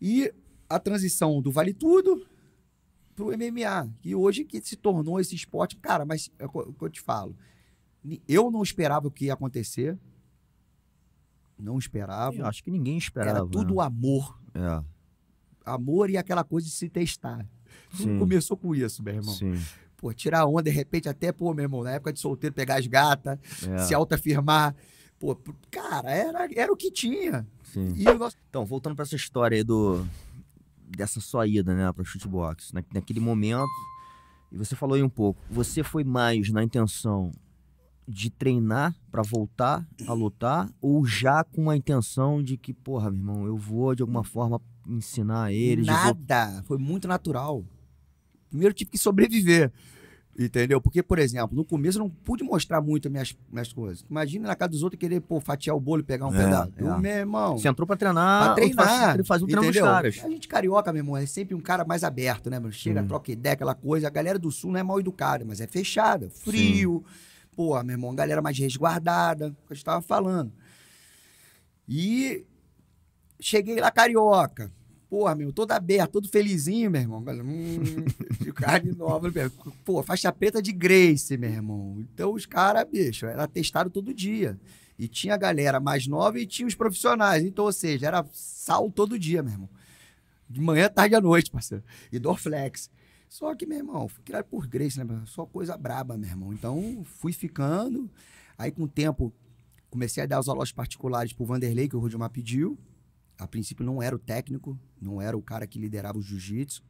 E a transição do vale tudo pro MMA, e hoje que se tornou esse esporte. Cara, mas é o que eu te falo. Eu não esperava o que ia acontecer. Não esperava. Eu acho que ninguém esperava. Era tudo né? amor. É. Amor e aquela coisa de se testar. Tudo começou com isso, meu irmão. Sim. Pô, tirar onda, de repente, até, pô, meu irmão, na época de solteiro, pegar as gatas, é. se autoafirmar. Pô, cara, era, era o que tinha. Sim. E o nosso... Então, voltando para essa história aí do. dessa sua ida, né, pra shootbox. Na, né, naquele momento, e você falou aí um pouco, você foi mais na intenção de treinar para voltar a lutar ou já com a intenção de que, porra, meu irmão, eu vou de alguma forma ensinar eles? Nada! Vou... Foi muito natural. Primeiro tive que sobreviver. Entendeu? Porque, por exemplo, no começo eu não pude mostrar muito minhas, minhas coisas. Imagina na casa dos outros querer, pô, fatiar o bolo e pegar um é, pedaço. É. meu irmão. Você entrou pra treinar. Pra treinar. faz um treino dos caras. A gente carioca, meu irmão, é sempre um cara mais aberto, né, mano? Chega, hum. troca ideia, aquela coisa. A galera do sul não é mal educada, mas é fechada, frio. Sim. Pô, meu irmão, a galera mais resguardada, que eu estava falando. E cheguei lá carioca. Porra, meu, todo aberto, todo felizinho, meu irmão. Hum, de carne nova. Meu. Pô, faixa preta de Grace, meu irmão. Então os caras, bicho, era testado todo dia. E tinha a galera mais nova e tinha os profissionais. Então, ou seja, era sal todo dia, meu irmão. De manhã, tarde à noite, parceiro. E Dorflex. Só que, meu irmão, fui criado por Grace, né? Só coisa braba, meu irmão. Então, fui ficando. Aí, com o tempo, comecei a dar os aulas particulares pro Vanderlei, que o Rodimar pediu a princípio não era o técnico, não era o cara que liderava o jiu-jitsu.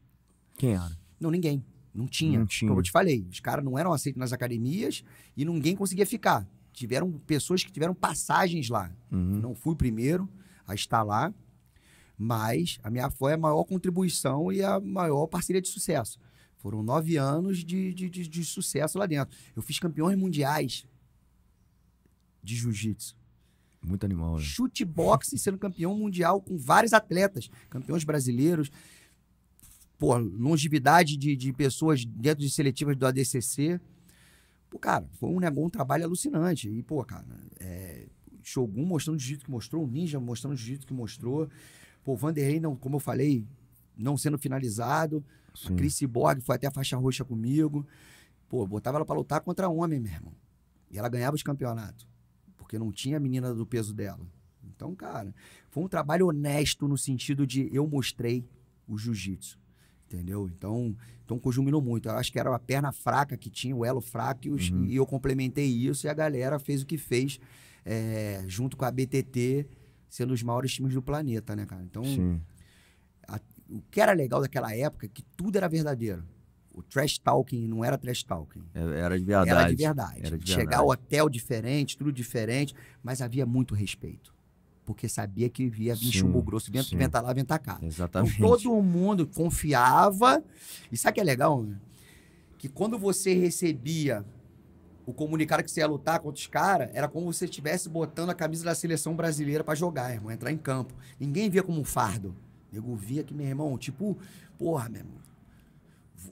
Quem era? Não, ninguém. Não tinha. Não tinha. Como eu te falei, os caras não eram aceitos nas academias e ninguém conseguia ficar. Tiveram pessoas que tiveram passagens lá. Uhum. Não fui o primeiro a estar lá, mas a minha foi a maior contribuição e a maior parceria de sucesso. Foram nove anos de, de, de, de sucesso lá dentro. Eu fiz campeões mundiais de jiu-jitsu. Muito animal, né? Chute boxe sendo campeão mundial com vários atletas, campeões brasileiros. Pô, longevidade de, de pessoas dentro de seletivas do ADCC. Pô, cara, foi um, negócio, um trabalho alucinante. E, pô, cara, é, Shogun mostrando o jeito que mostrou, o Ninja mostrando o jeito que mostrou. Pô, Vanderlei, não, como eu falei, não sendo finalizado. Sim. A Cris Cyborg foi até a faixa roxa comigo. Pô, botava ela pra lutar contra homem, meu irmão. E ela ganhava os campeonatos porque não tinha a menina do peso dela. Então, cara, foi um trabalho honesto no sentido de eu mostrei o jiu-jitsu. Entendeu? Então, então conjuminou muito. Eu acho que era a perna fraca que tinha, o elo fraco, e, os, uhum. e eu complementei isso, e a galera fez o que fez, é, junto com a BTT, sendo os maiores times do planeta, né, cara? Então, a, o que era legal daquela época é que tudo era verdadeiro o trash talking não era trash talking. É, era de verdade. Era de verdade. Era de verdade. Chegar ao hotel diferente, tudo diferente, mas havia muito respeito. Porque sabia que via vir chumbo grosso, vento que venta lá, venta cá. Exatamente. Então, todo mundo confiava. E sabe o que é legal? Né? Que quando você recebia o comunicado que você ia lutar contra os caras, era como se você estivesse botando a camisa da seleção brasileira para jogar, irmão, entrar em campo. Ninguém via como um fardo. Nego via que, meu irmão, tipo, porra, meu irmão,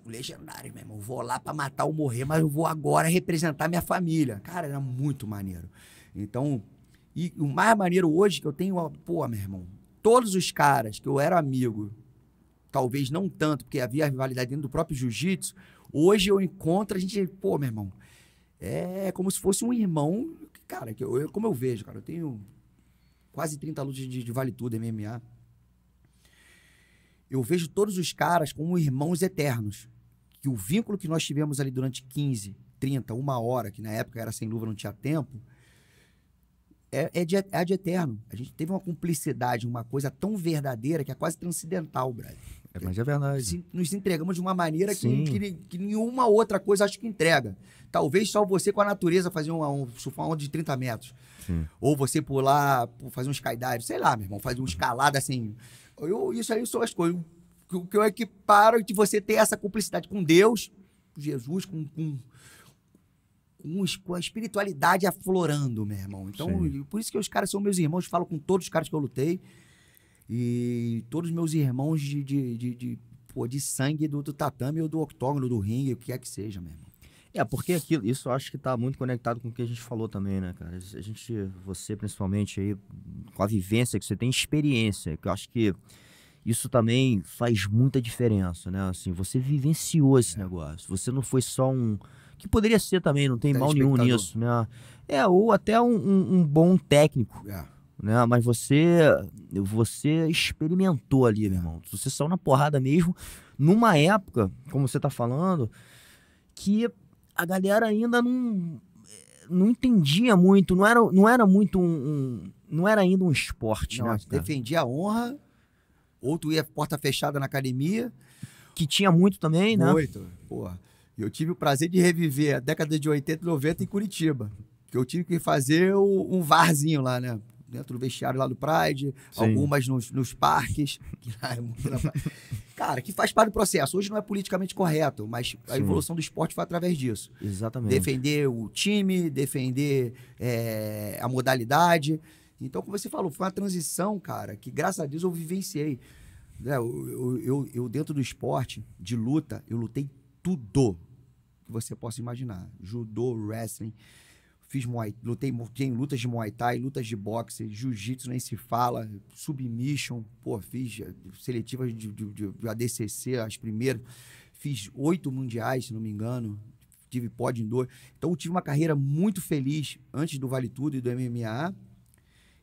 legendário mesmo. Eu vou lá para matar ou morrer, mas eu vou agora representar minha família. Cara, era muito maneiro. Então, e o mais maneiro hoje que eu tenho, pô, meu irmão, todos os caras que eu era amigo, talvez não tanto, porque havia rivalidade dentro do próprio jiu-jitsu, hoje eu encontro a gente, pô, meu irmão, é como se fosse um irmão, cara, que eu, como eu vejo, cara, eu tenho quase 30 lutas de, de vale tudo MMA eu vejo todos os caras como irmãos eternos. Que o vínculo que nós tivemos ali durante 15, 30, uma hora, que na época era sem luva, não tinha tempo, é, é, de, é de eterno. A gente teve uma cumplicidade, uma coisa tão verdadeira que é quase transcendental, Brasil. É, mas é verdade. Se, nos entregamos de uma maneira que, que, que, nenhuma outra coisa acho que entrega. Talvez só você com a natureza fazer uma, um, surfar uma onda de 30 metros. Sim. Ou você pular, fazer um skydive, sei lá, meu irmão, fazer um escalada assim. Eu, isso aí são as coisas que, que eu equiparo de você ter essa cumplicidade com Deus, com Jesus, com, com, com, a espiritualidade aflorando, meu irmão. Então, Sim. por isso que os caras são meus irmãos, falo com todos os caras que eu lutei. E todos meus irmãos de, de, de, de, pô, de sangue do, do tatame ou do octógono, do ringue, o que é que seja mesmo. É, porque aquilo, isso eu acho que está muito conectado com o que a gente falou também, né, cara? A gente, você principalmente aí, com a vivência que você tem, experiência, que eu acho que isso também faz muita diferença, né? Assim, você vivenciou esse é. negócio, você não foi só um. Que poderia ser também, não tem mal nenhum nisso, né? É, ou até um, um, um bom técnico. É né? Mas você você experimentou ali, meu irmão. Você saiu na porrada mesmo, numa época, como você tá falando, que a galera ainda não não entendia muito, não era, não era muito um, um não era ainda um esporte, não, né? Defendia a honra, outro ia porta fechada na academia, que tinha muito também, muito, né? Muito, porra. Eu tive o prazer de reviver a década de 80 e 90 em Curitiba. Que eu tive que fazer um varzinho lá, né? dentro do vestiário lá do Pride, Sim. algumas nos, nos parques. É cara, que faz parte do processo. Hoje não é politicamente correto, mas a Sim. evolução do esporte foi através disso. Exatamente. Defender o time, defender é, a modalidade. Então, como você falou, foi uma transição, cara, que graças a Deus eu vivenciei. Né, eu, eu, eu, eu dentro do esporte, de luta, eu lutei tudo que você possa imaginar. Judô, wrestling. Fiz muay, lutei, lutei em lutas de Muay Thai, lutas de boxe, jiu-jitsu nem se fala, submission, pô, fiz eh, seletivas de, de, de ADCC, as primeiras. Fiz oito mundiais, se não me engano. Tive pódio em dois. Então, tive uma carreira muito feliz antes do Vale Tudo e do MMA,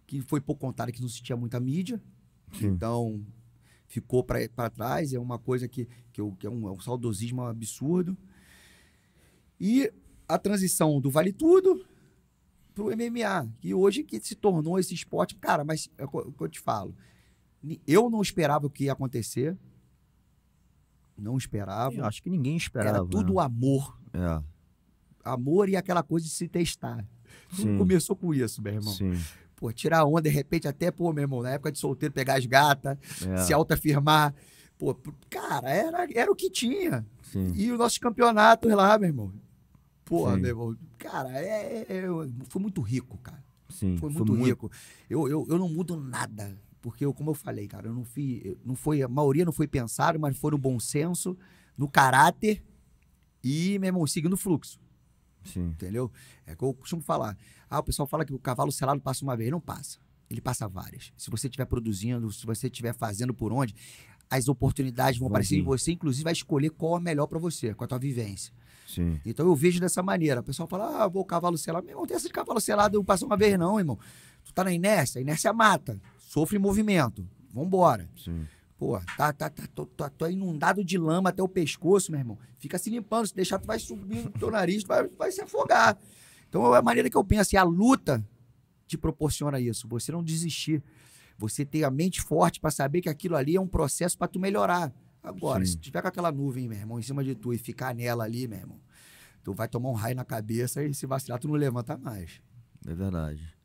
que foi pouco contada, que não se tinha muita mídia. Sim. Então, ficou para trás. É uma coisa que, que, eu, que é, um, é um saudosismo absurdo. E a transição do Vale Tudo pro MMA, e hoje que se tornou esse esporte. Cara, mas é o que eu te falo. Eu não esperava o que ia acontecer. Não esperava. Eu acho que ninguém esperava. Era tudo né? amor. É. Amor e aquela coisa de se testar. Sim. começou com isso, meu irmão. Sim. Pô, tirar onda, de repente, até, pô, meu irmão, na época de solteiro, pegar as gatas, é. se autoafirmar. Pô, cara, era, era o que tinha. Sim. E os nossos campeonatos lá, meu irmão. Porra, Sim. meu irmão. Cara, é, é, é foi muito rico, cara. Sim, foi muito, foi rico. Eu, eu, eu não mudo nada. Porque, eu, como eu falei, cara, eu não fui. Não foi, a maioria não foi pensado, mas foi no bom senso, no caráter e, meu irmão, seguindo o fluxo. Sim. Entendeu? É que eu costumo falar. Ah, o pessoal fala que o cavalo selado passa uma vez. Não passa. Ele passa várias. Se você estiver produzindo, se você estiver fazendo por onde as oportunidades vão, vão aparecer em você, inclusive vai escolher qual é melhor para você, com a tua vivência. Sim. Então eu vejo dessa maneira. O pessoal fala, ah, vou cavalo selado. Meu irmão, tem essa de cavalo selado, eu passo uma vez não, irmão. Tu tá na inércia, a inércia mata, sofre movimento, vambora. Sim. Pô, tá, tá, tá, tô, tô, tô, inundado de lama até o pescoço, meu irmão. Fica se limpando, se deixar tu vai subindo no teu nariz, tu vai, vai se afogar. Então é a maneira que eu penso, e a luta te proporciona isso, você não desistir. Você ter a mente forte para saber que aquilo ali é um processo para tu melhorar. Agora, Sim. se tiver com aquela nuvem, meu irmão, em cima de tu e ficar nela ali, meu irmão, tu vai tomar um raio na cabeça e se vacilar, tu não levanta mais. É verdade.